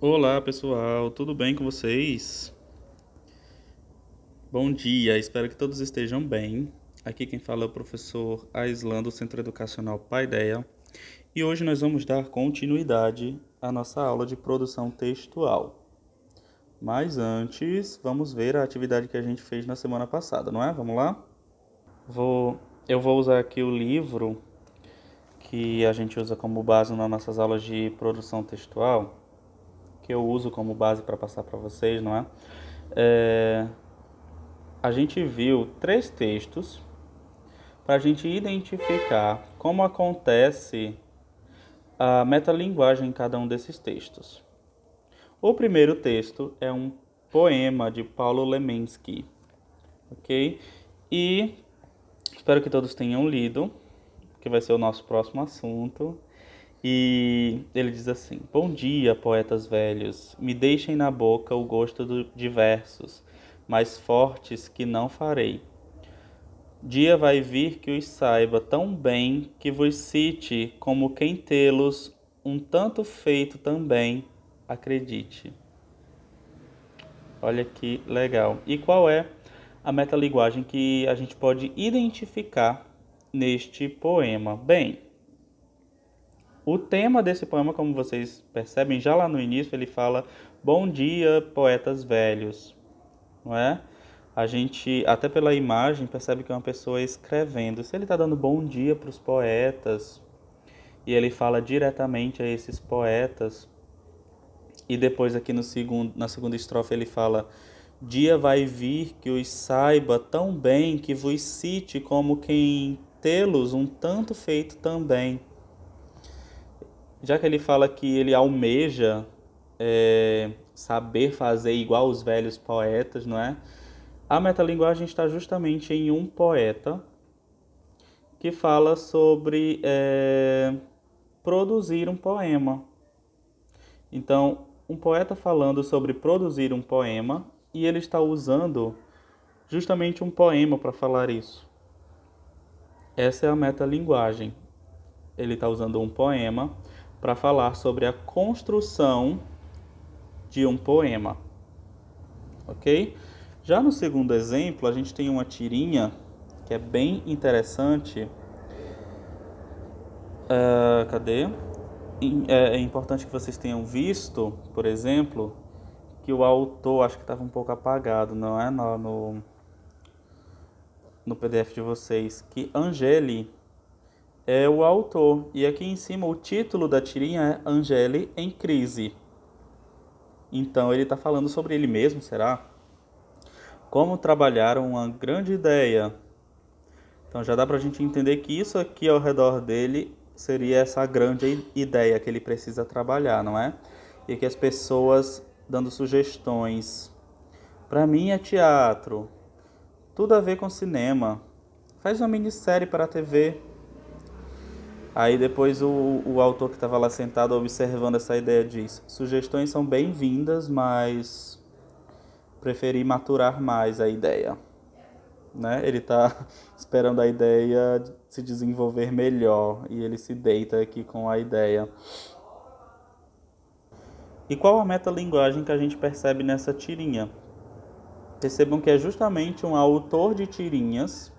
Olá pessoal, tudo bem com vocês? Bom dia, espero que todos estejam bem. Aqui quem fala é o professor Aislan do Centro Educacional Paideia e hoje nós vamos dar continuidade à nossa aula de produção textual. Mas antes, vamos ver a atividade que a gente fez na semana passada, não é? Vamos lá? Vou, eu vou usar aqui o livro que a gente usa como base nas nossas aulas de produção textual que eu uso como base para passar para vocês, não é? é? A gente viu três textos para a gente identificar como acontece a metalinguagem em cada um desses textos. O primeiro texto é um poema de Paulo Lemensky, ok? E espero que todos tenham lido, que vai ser o nosso próximo assunto. E ele diz assim: Bom dia, poetas velhos, me deixem na boca o gosto do, de versos, mais fortes que não farei. Dia vai vir que os saiba tão bem que vos cite como quem tê-los um tanto feito também, acredite. Olha que legal. E qual é a metalinguagem que a gente pode identificar neste poema? Bem, o tema desse poema, como vocês percebem já lá no início, ele fala: "Bom dia, poetas velhos". Não é? A gente, até pela imagem, percebe que é uma pessoa escrevendo. Se ele está dando bom dia para os poetas, e ele fala diretamente a esses poetas, e depois aqui no segundo, na segunda estrofe ele fala: Dia vai vir que os saiba tão bem que vos cite como quem tê-los um tanto feito também já que ele fala que ele almeja é, saber fazer igual os velhos poetas, não é? A metalinguagem está justamente em um poeta que fala sobre é, produzir um poema. Então, um poeta falando sobre produzir um poema e ele está usando justamente um poema para falar isso. Essa é a metalinguagem. Ele está usando um poema para falar sobre a construção de um poema. Ok? Já no segundo exemplo, a gente tem uma tirinha que é bem interessante. Uh, cadê? É, é importante que vocês tenham visto, por exemplo, que o autor acho que estava um pouco apagado, não é? No, no, no PDF de vocês, que Angeli é o autor. E aqui em cima o título da tirinha é "Angeli em crise. Então ele está falando sobre ele mesmo, será? Como trabalhar uma grande ideia. Então já dá para a gente entender que isso aqui ao redor dele seria essa grande ideia que ele precisa trabalhar, não é? E que as pessoas dando sugestões. Para mim é teatro. Tudo a ver com cinema. Faz uma minissérie para a TV. Aí depois o, o autor que estava lá sentado observando essa ideia diz: sugestões são bem-vindas, mas preferi maturar mais a ideia. Né? Ele está esperando a ideia se desenvolver melhor e ele se deita aqui com a ideia. E qual a metalinguagem que a gente percebe nessa tirinha? Percebam que é justamente um autor de tirinhas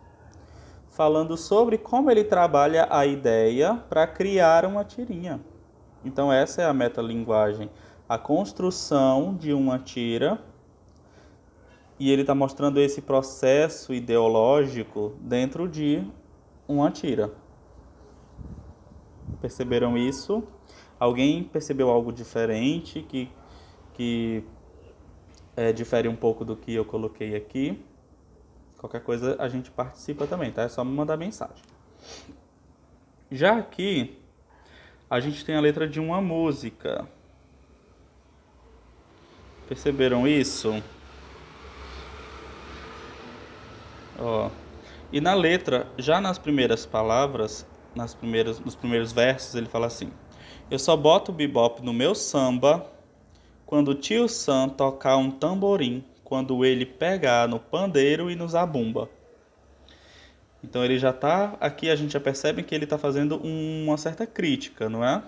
falando sobre como ele trabalha a ideia para criar uma tirinha. Então, essa é a metalinguagem, a construção de uma tira. E ele está mostrando esse processo ideológico dentro de uma tira. Perceberam isso? Alguém percebeu algo diferente que, que é, difere um pouco do que eu coloquei aqui? Qualquer coisa a gente participa também, tá? É só me mandar mensagem. Já aqui, a gente tem a letra de uma música. Perceberam isso? Ó. E na letra, já nas primeiras palavras, nas primeiras, nos primeiros versos, ele fala assim: Eu só boto o bebop no meu samba quando o tio Sam tocar um tamborim quando ele pegar no pandeiro e nos zabumba. Então ele já está aqui a gente já percebe que ele está fazendo uma certa crítica, não é?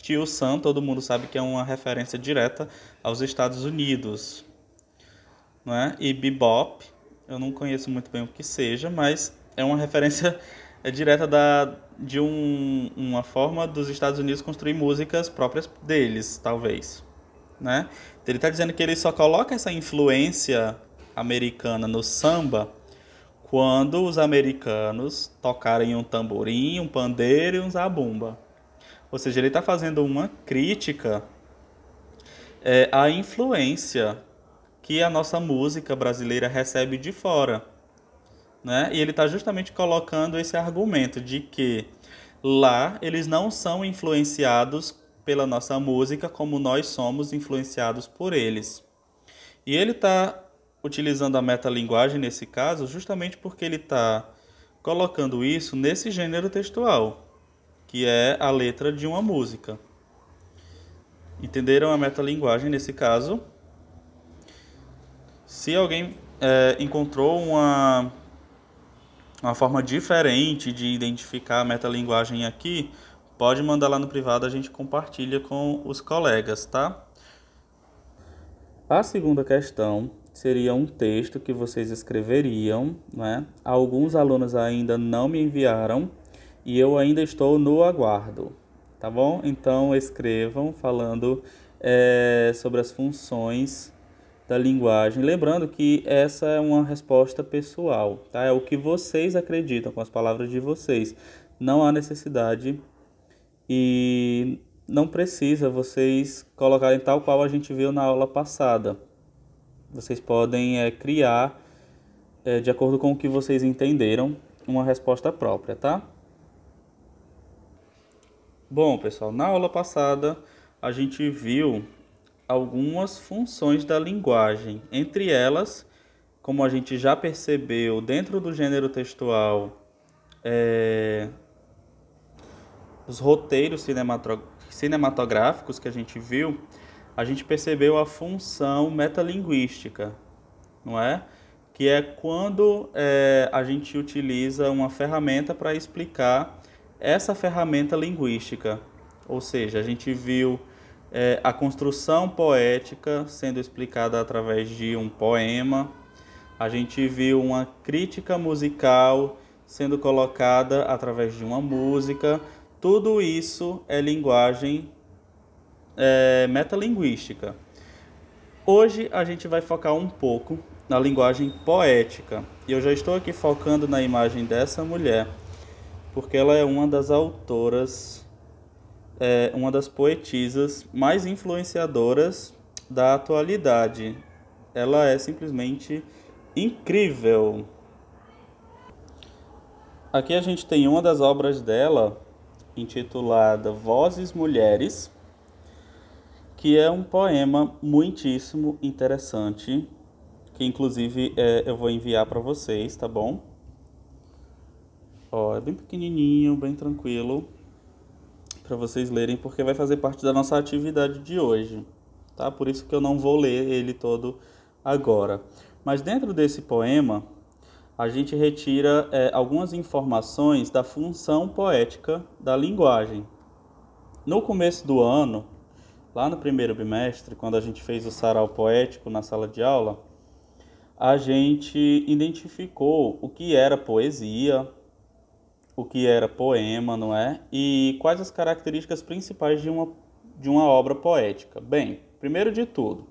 Tio Sam, todo mundo sabe que é uma referência direta aos Estados Unidos, não é? E bebop, eu não conheço muito bem o que seja, mas é uma referência é direta da de um, uma forma dos Estados Unidos construir músicas próprias deles, talvez. Né? Então, ele está dizendo que ele só coloca essa influência americana no samba quando os americanos tocarem um tamborim, um pandeiro e um zabumba. Ou seja, ele está fazendo uma crítica é, à influência que a nossa música brasileira recebe de fora. Né? E ele está justamente colocando esse argumento de que lá eles não são influenciados pela nossa música como nós somos influenciados por eles. E ele está utilizando a metalinguagem nesse caso justamente porque ele está colocando isso nesse gênero textual, que é a letra de uma música. Entenderam a metalinguagem nesse caso? Se alguém é, encontrou uma, uma forma diferente de identificar a metalinguagem aqui, pode mandar lá no privado, a gente compartilha com os colegas, tá? A segunda questão seria um texto que vocês escreveriam, né? Alguns alunos ainda não me enviaram e eu ainda estou no aguardo, tá bom? Então escrevam falando é, sobre as funções da linguagem. Lembrando que essa é uma resposta pessoal, tá? É o que vocês acreditam com as palavras de vocês. Não há necessidade e não precisa vocês colocarem tal qual a gente viu na aula passada. Vocês podem é, criar, é, de acordo com o que vocês entenderam, uma resposta própria, tá? Bom, pessoal, na aula passada a gente viu algumas funções da linguagem. Entre elas, como a gente já percebeu, dentro do gênero textual, é, os roteiros cinematográficos que a gente viu, a gente percebeu a função metalinguística, não é? Que é quando é, a gente utiliza uma ferramenta para explicar essa ferramenta linguística. Ou seja, a gente viu é, a construção poética sendo explicada através de um poema, a gente viu uma crítica musical sendo colocada através de uma música tudo isso é linguagem é, metalinguística. Hoje a gente vai focar um pouco na linguagem poética. E eu já estou aqui focando na imagem dessa mulher, porque ela é uma das autoras, é, uma das poetisas mais influenciadoras da atualidade. Ela é simplesmente incrível. Aqui a gente tem uma das obras dela, intitulada Vozes Mulheres, que é um poema muitíssimo interessante, que inclusive é, eu vou enviar para vocês, tá bom? Ó, é bem pequenininho, bem tranquilo, para vocês lerem, porque vai fazer parte da nossa atividade de hoje, tá? Por isso que eu não vou ler ele todo agora. Mas dentro desse poema, a gente retira é, algumas informações da função poética da linguagem. No começo do ano, lá no primeiro bimestre, quando a gente fez o sarau poético na sala de aula, a gente identificou o que era poesia, o que era poema, não é? E quais as características principais de uma, de uma obra poética. Bem, primeiro de tudo,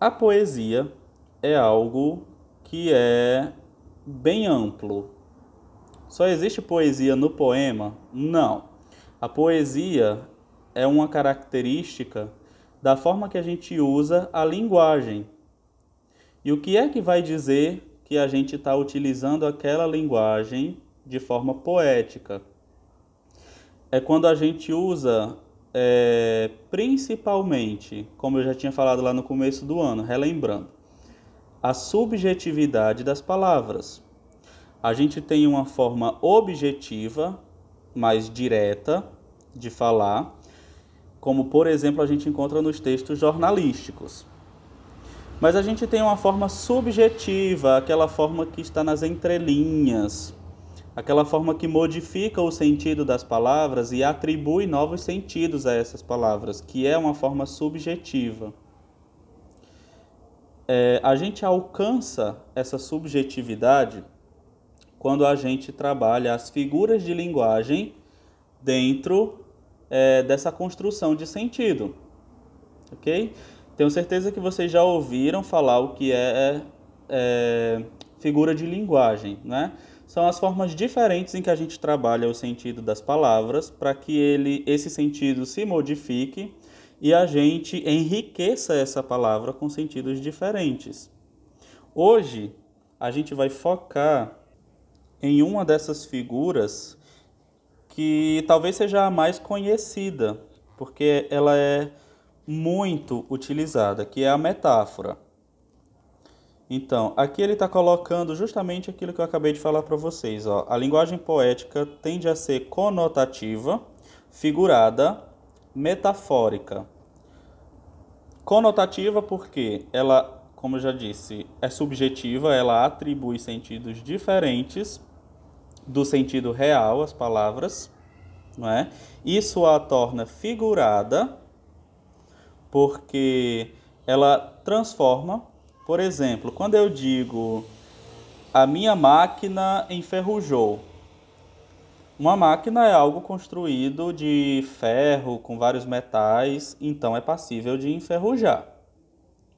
a poesia é algo que é bem amplo. Só existe poesia no poema? Não. A poesia é uma característica da forma que a gente usa a linguagem. E o que é que vai dizer que a gente está utilizando aquela linguagem de forma poética? É quando a gente usa é, principalmente, como eu já tinha falado lá no começo do ano, relembrando, a subjetividade das palavras. A gente tem uma forma objetiva, mais direta, de falar, como por exemplo a gente encontra nos textos jornalísticos. Mas a gente tem uma forma subjetiva, aquela forma que está nas entrelinhas, aquela forma que modifica o sentido das palavras e atribui novos sentidos a essas palavras, que é uma forma subjetiva é, a gente alcança essa subjetividade quando a gente trabalha as figuras de linguagem dentro é, dessa construção de sentido, ok? Tenho certeza que vocês já ouviram falar o que é, é figura de linguagem, né? São as formas diferentes em que a gente trabalha o sentido das palavras para que ele, esse sentido se modifique e a gente enriqueça essa palavra com sentidos diferentes. Hoje, a gente vai focar em uma dessas figuras que talvez seja a mais conhecida, porque ela é muito utilizada, que é a metáfora. Então, aqui ele está colocando justamente aquilo que eu acabei de falar para vocês. Ó. A linguagem poética tende a ser conotativa, figurada metafórica. Conotativa porque ela, como eu já disse, é subjetiva, ela atribui sentidos diferentes do sentido real às palavras, não é? Isso a torna figurada porque ela transforma, por exemplo, quando eu digo a minha máquina enferrujou, uma máquina é algo construído de ferro com vários metais, então é passível de enferrujar,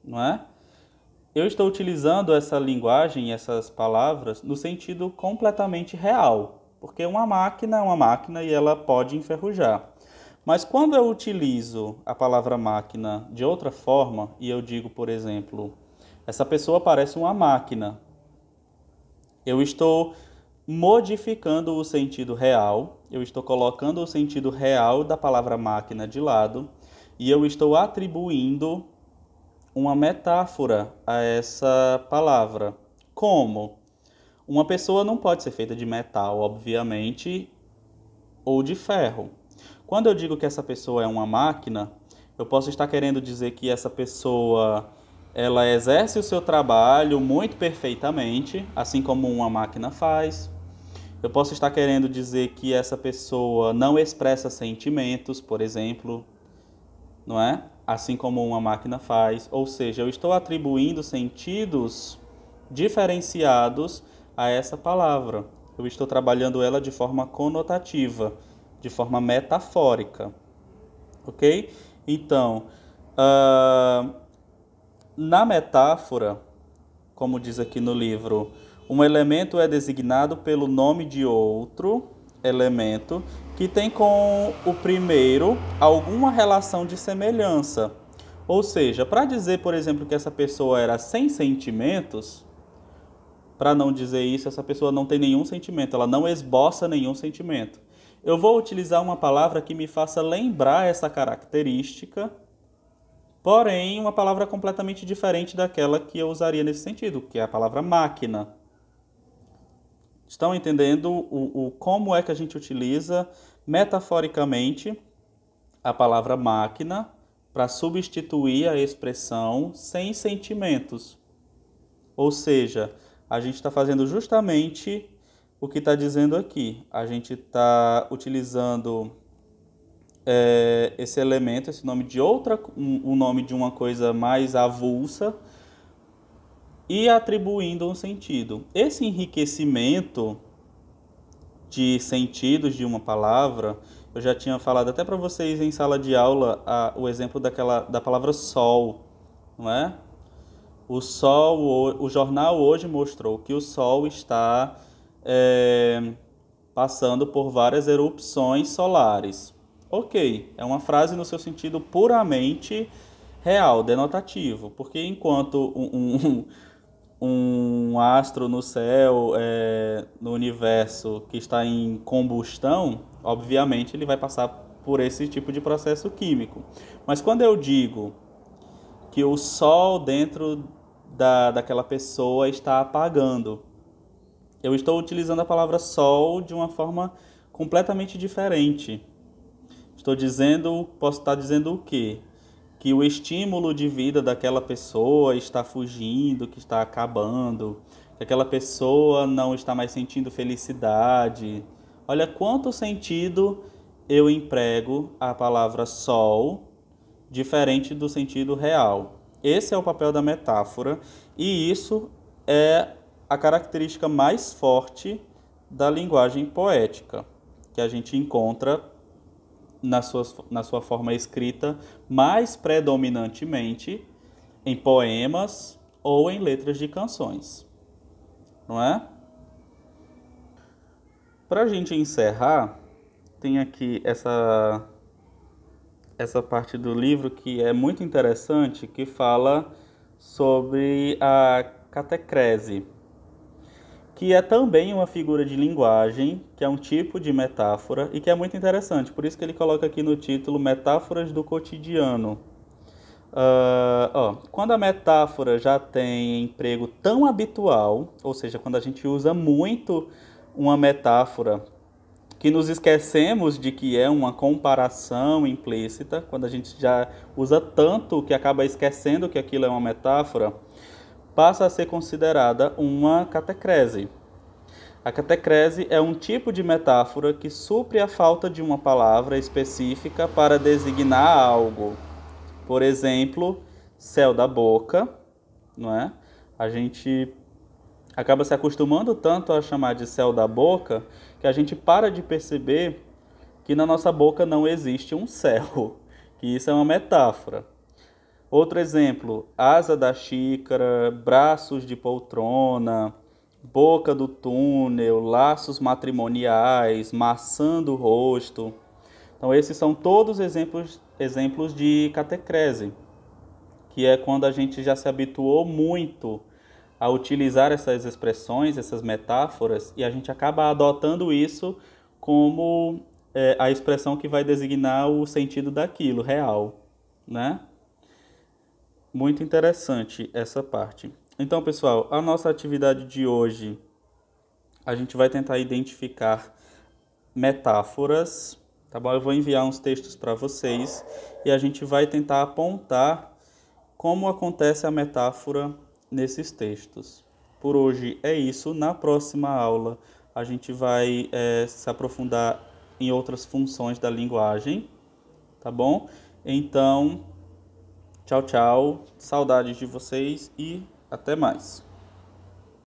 não é? Eu estou utilizando essa linguagem, essas palavras, no sentido completamente real, porque uma máquina é uma máquina e ela pode enferrujar. Mas quando eu utilizo a palavra máquina de outra forma e eu digo, por exemplo, essa pessoa parece uma máquina, eu estou modificando o sentido real, eu estou colocando o sentido real da palavra máquina de lado e eu estou atribuindo uma metáfora a essa palavra. Como? Uma pessoa não pode ser feita de metal, obviamente, ou de ferro. Quando eu digo que essa pessoa é uma máquina, eu posso estar querendo dizer que essa pessoa ela exerce o seu trabalho muito perfeitamente, assim como uma máquina faz, eu posso estar querendo dizer que essa pessoa não expressa sentimentos, por exemplo, não é? Assim como uma máquina faz, ou seja, eu estou atribuindo sentidos diferenciados a essa palavra. Eu estou trabalhando ela de forma conotativa, de forma metafórica, ok? Então, uh, na metáfora, como diz aqui no livro, um elemento é designado pelo nome de outro elemento que tem com o primeiro alguma relação de semelhança. Ou seja, para dizer, por exemplo, que essa pessoa era sem sentimentos, para não dizer isso, essa pessoa não tem nenhum sentimento, ela não esboça nenhum sentimento. Eu vou utilizar uma palavra que me faça lembrar essa característica, porém uma palavra completamente diferente daquela que eu usaria nesse sentido, que é a palavra máquina. Estão entendendo o, o como é que a gente utiliza metaforicamente a palavra máquina para substituir a expressão sem sentimentos. Ou seja, a gente está fazendo justamente o que está dizendo aqui. A gente está utilizando é, esse elemento, esse nome de outra, um, um nome de uma coisa mais avulsa e atribuindo um sentido. Esse enriquecimento de sentidos de uma palavra, eu já tinha falado até para vocês em sala de aula a, o exemplo daquela, da palavra sol, não é? O sol, o, o jornal hoje mostrou que o sol está é, passando por várias erupções solares. Ok, é uma frase no seu sentido puramente real, denotativo, porque enquanto um, um, um astro no céu, é, no universo, que está em combustão, obviamente ele vai passar por esse tipo de processo químico. Mas quando eu digo que o sol dentro da, daquela pessoa está apagando, eu estou utilizando a palavra sol de uma forma completamente diferente. Estou dizendo, posso estar dizendo o quê? que o estímulo de vida daquela pessoa está fugindo, que está acabando, que aquela pessoa não está mais sentindo felicidade. Olha quanto sentido eu emprego a palavra sol diferente do sentido real. Esse é o papel da metáfora e isso é a característica mais forte da linguagem poética que a gente encontra na sua, na sua forma escrita, mais predominantemente em poemas ou em letras de canções. Não é? Para a gente encerrar, tem aqui essa, essa parte do livro que é muito interessante, que fala sobre a catecrese que é também uma figura de linguagem, que é um tipo de metáfora e que é muito interessante. Por isso que ele coloca aqui no título Metáforas do Cotidiano. Uh, ó, quando a metáfora já tem emprego tão habitual, ou seja, quando a gente usa muito uma metáfora que nos esquecemos de que é uma comparação implícita, quando a gente já usa tanto que acaba esquecendo que aquilo é uma metáfora, passa a ser considerada uma catecrese. A catecrese é um tipo de metáfora que supre a falta de uma palavra específica para designar algo. Por exemplo, céu da boca, não é? A gente acaba se acostumando tanto a chamar de céu da boca que a gente para de perceber que na nossa boca não existe um céu, que isso é uma metáfora. Outro exemplo, asa da xícara, braços de poltrona, boca do túnel, laços matrimoniais, maçã do rosto. Então, esses são todos exemplos, exemplos de catecrese, que é quando a gente já se habituou muito a utilizar essas expressões, essas metáforas, e a gente acaba adotando isso como é, a expressão que vai designar o sentido daquilo, real, né? muito interessante essa parte. Então, pessoal, a nossa atividade de hoje a gente vai tentar identificar metáforas, tá bom? Eu vou enviar uns textos para vocês e a gente vai tentar apontar como acontece a metáfora nesses textos. Por hoje é isso. Na próxima aula a gente vai é, se aprofundar em outras funções da linguagem, tá bom? Então Tchau, tchau. Saudades de vocês e até mais.